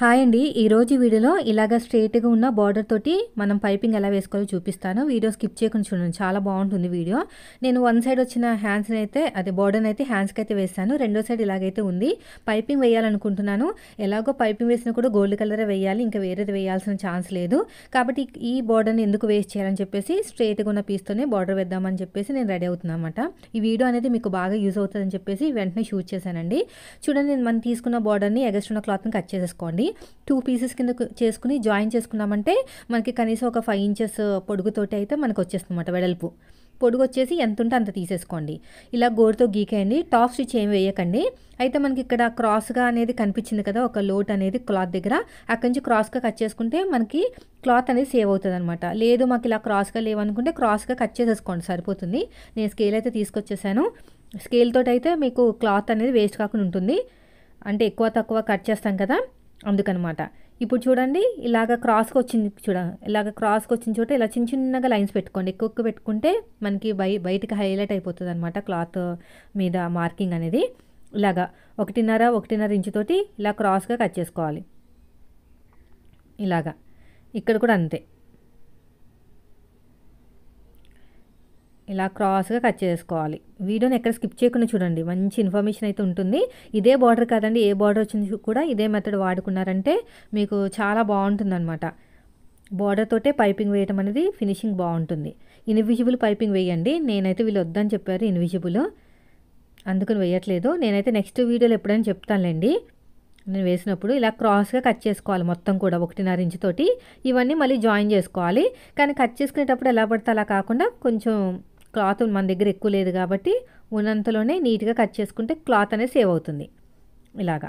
hi అండి ఈరోజు వీడియోలో ఇలాగ స్ట్రేట్గా ఉన్న బార్డర్ తోటి మనం పైపింగ్ ఎలా వేసుకోవాలో చూపిస్తాను వీడియో స్కిప్ చేయకుండా చూడండి చాలా బాగుంటుంది వీడియో నేను వన్ సైడ్ వచ్చిన హ్యాండ్స్ని అయితే అదే బార్డర్ని అయితే హ్యాండ్స్కి అయితే వేస్తాను రెండో సైడ్ ఇలాగైతే ఉంది పైపింగ్ వేయాలనుకుంటున్నాను ఎలాగో పైపింగ్ వేసినా కూడా గోల్డ్ కలరే వేయాలి ఇంకా వేరేది వేయాల్సిన ఛాన్స్ లేదు కాబట్టి ఈ బార్డర్ని ఎందుకు వేస్ట్ చేయాలని చెప్పేసి స్ట్రేట్గా ఉన్న పీస్తోనే బార్డర్ వేద్దామని చెప్పేసి నేను రెడీ అవుతున్నాను అనమాట ఈ వీడియో అనేది మీకు బాగా యూజ్ అవుతుందని చెప్పేసి వెంటనే షూట్ చేశానండి చూడండి నేను మనం తీసుకున్న బార్డర్ని ఎగస్ట్ ఉన్న క్లాత్ని కట్ చేసేసుకోండి టూ పీసెస్ కింద చేసుకుని జాయిన్ చేసుకున్నామంటే మనకి కనీసం ఒక ఫైవ్ ఇంచెస్ పొడుగుతోటి అయితే మనకు వచ్చేస్తుంది అన్నమాట వెడల్పు పొడుగు వచ్చేసి ఎంత ఉంటే అంత తీసేసుకోండి ఇలా గోరుతో గీకేయండి టాప్ స్టిచ్ ఏం వేయకండి అయితే మనకి ఇక్కడ క్రాస్గా అనేది కనిపించింది కదా ఒక లోట్ అనేది క్లాత్ దగ్గర అక్కడి నుంచి క్రాస్గా కట్ చేసుకుంటే మనకి క్లాత్ అనేది సేవ్ అవుతుంది అనమాట లేదు మాకు ఇలా క్రాస్గా లేవనుకుంటే క్రాస్గా కట్ చేసేసుకోండి సరిపోతుంది నేను స్కేల్ అయితే తీసుకొచ్చేసాను స్కేల్తో అయితే మీకు క్లాత్ అనేది వేస్ట్ కాకుండా ఉంటుంది అంటే ఎక్కువ తక్కువ కట్ చేస్తాం కదా అందుకనమాట ఇప్పుడు చూడండి ఇలాగ క్రాస్కి వచ్చింది చూడ ఇలాగ క్రాస్కి వచ్చిన చోట ఇలా చిన్న చిన్నగా లైన్స్ పెట్టుకోండి ఎక్కువ పెట్టుకుంటే మనకి బయ బయటకి హైలైట్ అయిపోతుంది అనమాట క్లాత్ మీద మార్కింగ్ అనేది ఇలాగా ఒకటిన్నర ఒకటిన్నర ఇంచుతోటి ఇలా క్రాస్గా కట్ చేసుకోవాలి ఇలాగా ఇక్కడ కూడా అంతే ఇలా క్రాస్గా కట్ చేసుకోవాలి వీడియోని ఎక్కడ స్కిప్ చేయకుండా చూడండి మంచి ఇన్ఫర్మేషన్ అయితే ఉంటుంది ఇదే బార్డర్ కాదండి ఏ బార్డర్ వచ్చింది కూడా ఇదే మెథడ్ వాడుకున్నారంటే మీకు చాలా బాగుంటుంది అనమాట బార్డర్తోటే పైపింగ్ వేయడం అనేది ఫినిషింగ్ బాగుంటుంది ఇన్విజిబుల్ పైపింగ్ వేయండి నేనైతే వీళ్ళు వద్దని చెప్పారు ఇన్విజిబుల్ అందుకని వేయట్లేదు నేనైతే నెక్స్ట్ వీడియోలో ఎప్పుడైనా చెప్తానులేండి నేను వేసినప్పుడు ఇలా క్రాస్గా కట్ చేసుకోవాలి మొత్తం కూడా ఒకటిన్నర ఇంచుతోటి తోటి ఇవన్నీ మళ్ళీ జాయిన్ చేసుకోవాలి కానీ కట్ చేసుకునేటప్పుడు ఎలా పడితే అలా కాకుండా కొంచెం క్లాత్ మన దగ్గర ఎక్కువ లేదు కాబట్టి ఉన్నంతలోనే నీట్గా కట్ చేసుకుంటే క్లాత్ అనేది సేవ్ అవుతుంది ఇలాగా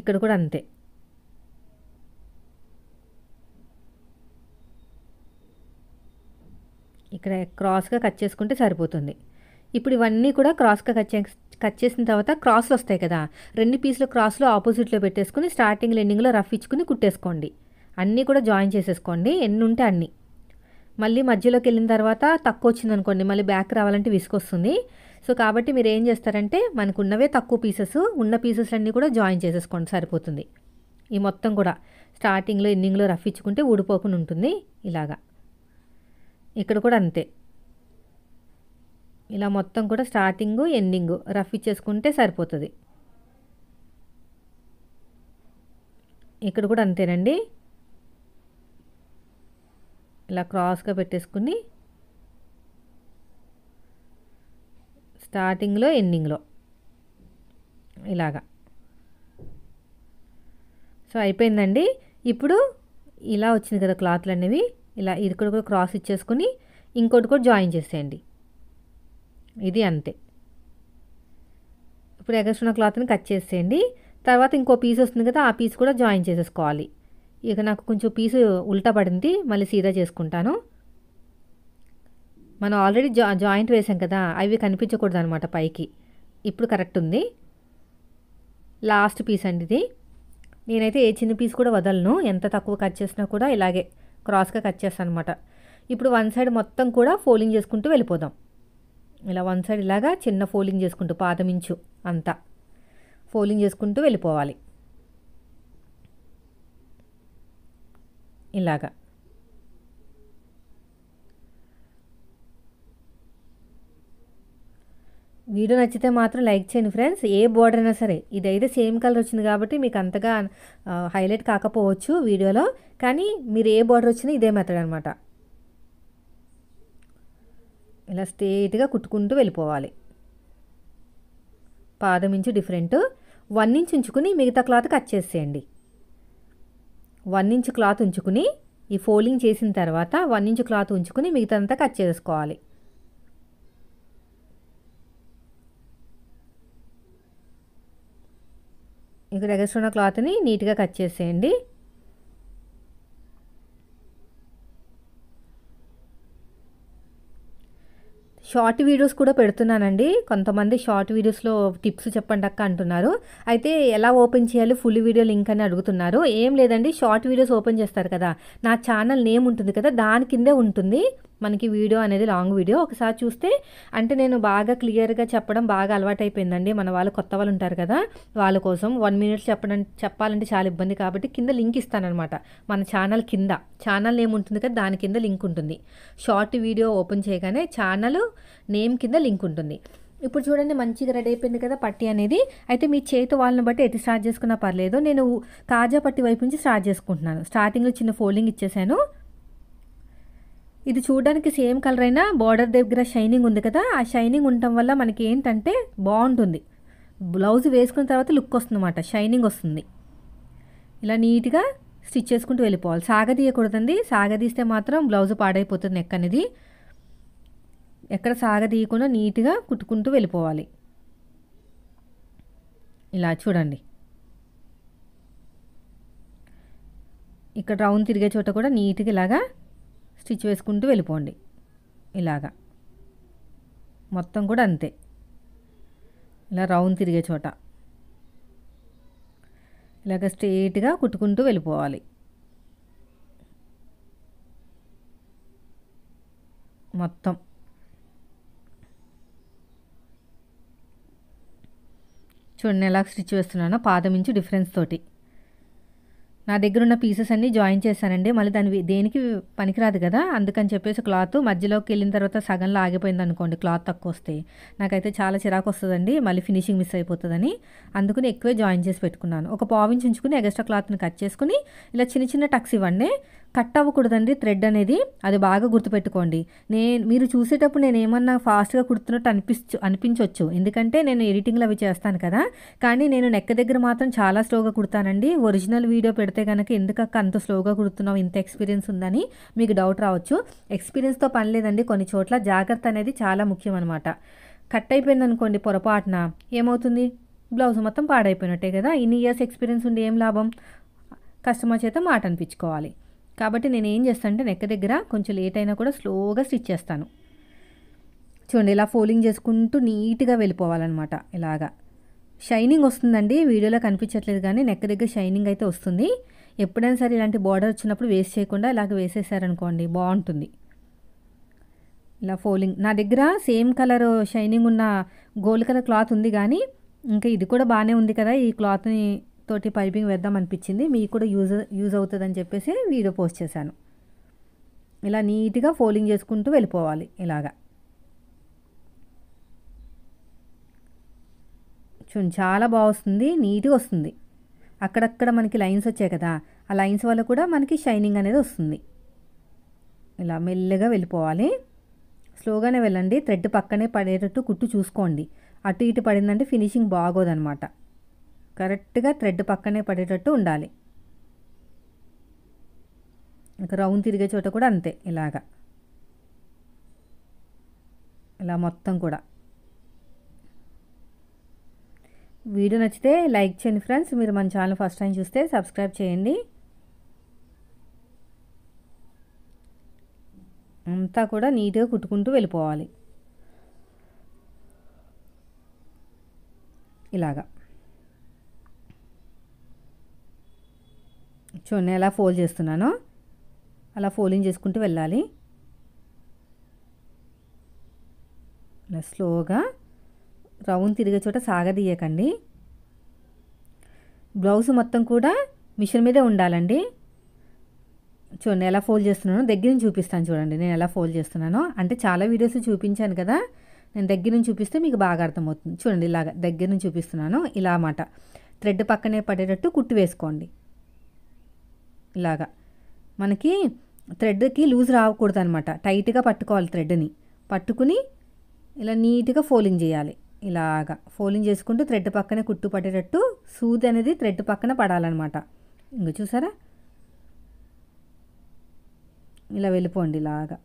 ఇక్కడ కూడా అంతే ఇక్కడ క్రాస్గా కట్ చేసుకుంటే సరిపోతుంది ఇప్పుడు ఇవన్నీ కూడా క్రాస్గా కట్ చే కట్ చేసిన తర్వాత క్రాస్లు వస్తాయి కదా రెండు పీసులు క్రాస్లో ఆపోజిట్లో పెట్టేసుకుని స్టార్టింగ్ ఎండింగ్లో రఫ్ ఇచ్చుకుని కుట్టేసుకోండి అన్నీ కూడా జాయిన్ చేసేసుకోండి ఎన్ని ఉంటే అన్నీ మళ్ళీ మధ్యలోకి వెళ్ళిన తర్వాత తక్కువ వచ్చింది అనుకోండి మళ్ళీ బ్యాక్ రావాలంటే విసుకొస్తుంది సో కాబట్టి మీరు ఏం చేస్తారంటే మనకు ఉన్నవే తక్కువ పీసెస్ ఉన్న పీసెస్ అన్నీ కూడా జాయిన్ చేసేసుకోండి సరిపోతుంది ఈ మొత్తం కూడా స్టార్టింగ్లో ఎన్నింగ్లో రఫ్ ఇచ్చుకుంటే ఊడిపోకుండా ఉంటుంది ఇలాగా ఇక్కడ కూడా అంతే ఇలా మొత్తం కూడా స్టార్టింగ్ ఎండింగ్ రఫ్ ఇచ్చేసుకుంటే సరిపోతుంది ఇక్కడ కూడా అంతేనండి ఇలా క్రాస్గా పెట్టేసుకుని స్టార్టింగ్లో ఎండింగ్లో ఇలాగా సో అయిపోయిందండి ఇప్పుడు ఇలా వచ్చింది కదా క్లాత్లు అనేవి ఇలా ఇది కూడా కూడా క్రాస్ ఇచ్చేసుకుని ఇంకోటి కూడా జాయిన్ చేసేయండి ఇది అంతే ఇప్పుడు ఎగస్ట్ ఉన్న క్లాత్ని కట్ చేసేయండి తర్వాత ఇంకో పీస్ వస్తుంది కదా ఆ పీస్ కూడా జాయిన్ చేసేసుకోవాలి ఇక నాకు కొంచెం పీసు ఉల్టా పడింది మళ్ళీ సీదా చేసుకుంటాను మనం ఆల్రెడీ జా జాయింట్ వేసాం కదా అవి కనిపించకూడదు అనమాట పైకి ఇప్పుడు కరెక్ట్ ఉంది లాస్ట్ పీస్ అండి ఇది నేనైతే ఏ చిన్న పీస్ కూడా వదలను ఎంత తక్కువ కట్ చేసినా కూడా ఇలాగే క్రాస్గా కట్ చేస్తాను అనమాట ఇప్పుడు వన్ సైడ్ మొత్తం కూడా ఫోల్డింగ్ చేసుకుంటూ వెళ్ళిపోదాం ఇలా వన్ సైడ్ ఇలాగా చిన్న ఫోల్డింగ్ చేసుకుంటూ పాదమించు అంతా ఫోల్డింగ్ చేసుకుంటూ వెళ్ళిపోవాలి ఇలాగా వీడియో నచ్చితే మాత్రం లైక్ చేయండి ఫ్రెండ్స్ ఏ బోర్డర్ అయినా సరే ఇదైతే సేమ్ కలర్ వచ్చింది కాబట్టి మీకు అంతగా హైలైట్ కాకపోవచ్చు వీడియోలో కానీ మీరు ఏ బోర్డర్ వచ్చినా ఇదే మెథడ్ అనమాట ఇలా స్ట్రేట్గా కుట్టుకుంటూ వెళ్ళిపోవాలి పాదం ఇంచు డిఫరెంట్ వన్ ఇంచ్ ఉంచుకుని మిగతా క్లాత్ కట్ చేసేయండి వన్ ఇంచ్ క్లాత్ ఉంచుకుని ఈ ఫోల్డింగ్ చేసిన తర్వాత వన్ ఇంచ్ క్లాత్ ఉంచుకుని మిగతాంతా కట్ చేసుకోవాలి ఇక్కడ ఎగసున్న క్లాత్ని నీట్గా కట్ చేసేయండి షార్ట్ వీడియోస్ కూడా పెడుతున్నానండి కొంతమంది షార్ట్ వీడియోస్లో టిప్స్ చెప్పండి అక్క అంటున్నారు అయితే ఎలా ఓపెన్ చేయాలి ఫుల్ వీడియో లింక్ అని అడుగుతున్నారు ఏం లేదండి షార్ట్ వీడియోస్ ఓపెన్ చేస్తారు కదా నా ఛానల్ నేమ్ ఉంటుంది కదా దాని కిందే ఉంటుంది మనకి వీడియో అనేది లాంగ్ వీడియో ఒకసారి చూస్తే అంటే నేను బాగా క్లియర్గా చెప్పడం బాగా అలవాటైపోయిందండి మన వాళ్ళు కొత్త వాళ్ళు ఉంటారు కదా వాళ్ళ కోసం వన్ మినిట్స్ చెప్పడం చెప్పాలంటే చాలా ఇబ్బంది కాబట్టి కింద లింక్ ఇస్తానమాట మన ఛానల్ కింద ఛానల్ నేమ్ ఉంటుంది కదా దాని కింద లింక్ ఉంటుంది షార్ట్ వీడియో ఓపెన్ చేయగానే ఛానల్ నేమ్ కింద లింక్ ఉంటుంది ఇప్పుడు చూడండి మంచిగా రెడీ అయిపోయింది కదా పట్టి అనేది అయితే మీ చేతి వాళ్ళని బట్టి ఎటు స్టార్ట్ చేసుకున్నా పర్లేదు నేను కాజా పట్టి వైపు నుంచి స్టార్ట్ చేసుకుంటున్నాను స్టార్టింగ్లో చిన్న ఫోల్డింగ్ ఇచ్చేసాను ఇది చూడడానికి సేమ్ కలర్ అయినా బార్డర్ దగ్గర షైనింగ్ ఉంది కదా ఆ షైనింగ్ ఉండటం వల్ల మనకి ఏంటంటే బాగుంటుంది బ్లౌజ్ వేసుకున్న తర్వాత లుక్ వస్తుంది అనమాట షైనింగ్ వస్తుంది ఇలా నీట్గా స్టిచ్ చేసుకుంటూ వెళ్ళిపోవాలి సాగదీయకూడదండి సాగదీస్తే మాత్రం బ్లౌజ్ పాడైపోతుంది నెక్ అనేది ఎక్కడ సాగదీయకుండా నీట్గా కుట్టుకుంటూ వెళ్ళిపోవాలి ఇలా చూడండి ఇక్కడ రౌండ్ తిరిగే చోట కూడా నీట్గా ఇలాగా స్టిచ్ వేసుకుంటూ వెళ్ళిపోండి ఇలాగా మొత్తం కూడా అంతే ఇలా రౌండ్ తిరిగే చోట ఇలాగ స్ట్రెయిట్గా కుట్టుకుంటూ వెళ్ళిపోవాలి మొత్తం చూడండి ఎలా స్టిచ్ వేస్తున్నానో పాదమించి డిఫరెన్స్ తోటి నా దగ్గర ఉన్న పీసెస్ అన్నీ జాయిన్ చేశానండి మళ్ళీ దాని దేనికి పనికిరాదు కదా అందుకని చెప్పేసి క్లాత్ మధ్యలోకి వెళ్ళిన తర్వాత సగంలో ఆగిపోయింది అనుకోండి క్లాత్ తక్కువ వస్తే నాకైతే చాలా చిరాకు వస్తుందండి మళ్ళీ ఫినిషింగ్ మిస్ అయిపోతుందని అందుకని ఎక్కువే జాయిన్ చేసి పెట్టుకున్నాను ఒక పావించి ఉంచుకుని ఎక్స్ట్రా క్లాత్ని కట్ చేసుకుని ఇలా చిన్న చిన్న టక్స్ ఇవ్వండి కట్ అవ్వకూడదండి థ్రెడ్ అనేది అది బాగా గుర్తుపెట్టుకోండి నేను మీరు చూసేటప్పుడు నేను ఏమన్నా ఫాస్ట్గా కుడుతున్నట్టు అనిపించు అనిపించవచ్చు ఎందుకంటే నేను ఎడిటింగ్లు అవి చేస్తాను కదా కానీ నేను నెక్క దగ్గర మాత్రం చాలా స్లోగా కుడతానండి ఒరిజినల్ వీడియో పెడితే కనుక ఎందుకక్క అంత స్లోగా కుడుతున్నావు ఇంత ఎక్స్పీరియన్స్ ఉందని మీకు డౌట్ రావచ్చు ఎక్స్పీరియన్స్తో పని లేదండి కొన్ని చోట్ల జాగ్రత్త అనేది చాలా ముఖ్యం అనమాట కట్ అయిపోయింది అనుకోండి పొరపాటున ఏమవుతుంది బ్లౌజ్ మొత్తం పాడైపోయినట్టే కదా ఇన్ని ఇయర్స్ ఎక్స్పీరియన్స్ ఉండి ఏం లాభం కస్టమర్ చేత మాట అనిపించుకోవాలి కాబట్టి నేను ఏం చేస్తాను అంటే నెక్క దగ్గర కొంచెం లేట్ అయినా కూడా స్లోగా స్టిచ్ చేస్తాను చూడండి ఇలా ఫోల్డింగ్ చేసుకుంటూ నీట్గా వెళ్ళిపోవాలన్నమాట ఇలాగా షైనింగ్ వస్తుందండి వీడియోలో కనిపించట్లేదు కానీ నెక్క దగ్గర షైనింగ్ అయితే వస్తుంది ఎప్పుడైనా సరే ఇలాంటి బార్డర్ వచ్చినప్పుడు వేస్ట్ చేయకుండా ఇలాగ వేసేసారనుకోండి బాగుంటుంది ఇలా ఫోలింగ్ నా దగ్గర సేమ్ కలర్ షైనింగ్ ఉన్న గోల్డ్ కలర్ క్లాత్ ఉంది కానీ ఇంకా ఇది కూడా బాగానే ఉంది కదా ఈ క్లాత్ని తోటి పైపింగ్ వేద్దాం అనిపించింది మీకు కూడా యూజ్ యూజ్ అవుతుందని చెప్పేసి వీడియో పోస్ట్ చేశాను ఇలా నీట్గా ఫోల్డింగ్ చేసుకుంటూ వెళ్ళిపోవాలి ఇలాగా చూ చాలా బాగుంది వస్తుంది నీట్గా వస్తుంది అక్కడక్కడ మనకి లైన్స్ వచ్చాయి కదా ఆ లైన్స్ వల్ల కూడా మనకి షైనింగ్ అనేది వస్తుంది ఇలా మెల్లగా వెళ్ళిపోవాలి స్లోగానే వెళ్ళండి థ్రెడ్ పక్కనే పడేటట్టు కుట్టు చూసుకోండి అటు ఇటు పడిందంటే ఫినిషింగ్ బాగోదనమాట కరెక్ట్గా థ్రెడ్ పక్కనే పడేటట్టు ఉండాలి ఇంకా రౌండ్ తిరిగే చోట కూడా అంతే ఇలాగా ఇలా మొత్తం కూడా వీడియో నచ్చితే లైక్ చేయండి ఫ్రెండ్స్ మీరు మన ఛానల్ ఫస్ట్ టైం చూస్తే సబ్స్క్రైబ్ చేయండి అంతా కూడా నీట్గా కుట్టుకుంటూ వెళ్ళిపోవాలి ఇలాగా చూడండి ఎలా ఫోల్డ్ చేస్తున్నానో అలా ఫోల్డింగ్ చేసుకుంటూ వెళ్ళాలి ఇలా స్లోగా రౌండ్ తిరిగే చోట సాగదీయకండి బ్లౌజ్ మొత్తం కూడా మిషన్ మీదే ఉండాలండి చూడండి ఎలా ఫోల్డ్ చేస్తున్నానో దగ్గర నుంచి చూపిస్తాను చూడండి నేను ఎలా ఫోల్డ్ చేస్తున్నానో అంటే చాలా వీడియోస్ చూపించాను కదా నేను దగ్గర నుంచి చూపిస్తే మీకు బాగా అర్థమవుతుంది చూడండి ఇలాగ దగ్గర నుంచి చూపిస్తున్నాను ఇలా అన్నమాట థ్రెడ్ పక్కనే పడేటట్టు కుట్టు వేసుకోండి ఇలాగా మనకి థ్రెడ్కి లూజ్ రాకూడదు అనమాట టైట్గా పట్టుకోవాలి థ్రెడ్ని పట్టుకుని ఇలా నీట్గా ఫోలింగ్ చేయాలి ఇలాగా ఫోలింగ్ చేసుకుంటూ థ్రెడ్ పక్కనే కుట్టు పట్టేటట్టు సూది అనేది థ్రెడ్ పక్కన పడాలన్నమాట ఇంక చూసారా ఇలా వెళ్ళిపోండి ఇలాగా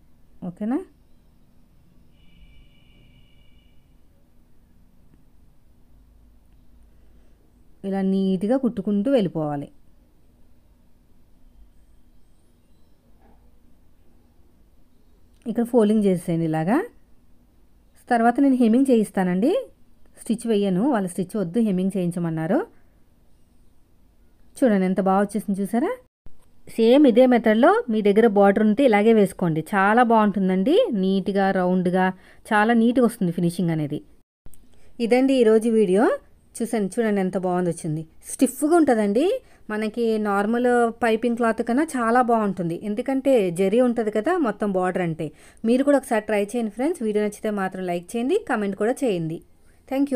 ఓకేనా ఇలా నీట్గా కుట్టుకుంటూ వెళ్ళిపోవాలి ఇక్కడ ఫోల్డింగ్ చేసేయండి ఇలాగా తర్వాత నేను హెమ్మింగ్ చేయిస్తానండి స్టిచ్ వేయను వాళ్ళ స్టిచ్ వద్దు హెమ్మింగ్ చేయించమన్నారు చూడండి ఎంత బాగా వచ్చేసింది చూసారా సేమ్ ఇదే మెథడ్లో మీ దగ్గర బార్డర్ ఉంటే ఇలాగే వేసుకోండి చాలా బాగుంటుందండి నీట్గా రౌండ్గా చాలా నీట్గా వస్తుంది ఫినిషింగ్ అనేది ఇదండి ఈరోజు వీడియో చూసాను చూడండి ఎంత బాగుంది వచ్చింది స్టిఫ్గా ఉంటుందండి మనకి నార్మల్ పైపింగ్ క్లాత్ కన్నా చాలా బాగుంటుంది ఎందుకంటే జరీ ఉంటుంది కదా మొత్తం బార్డర్ అంటే మీరు కూడా ఒకసారి ట్రై చేయండి ఫ్రెండ్స్ వీడియో నచ్చితే మాత్రం లైక్ చేయండి కమెంట్ కూడా చేయండి థ్యాంక్ యూ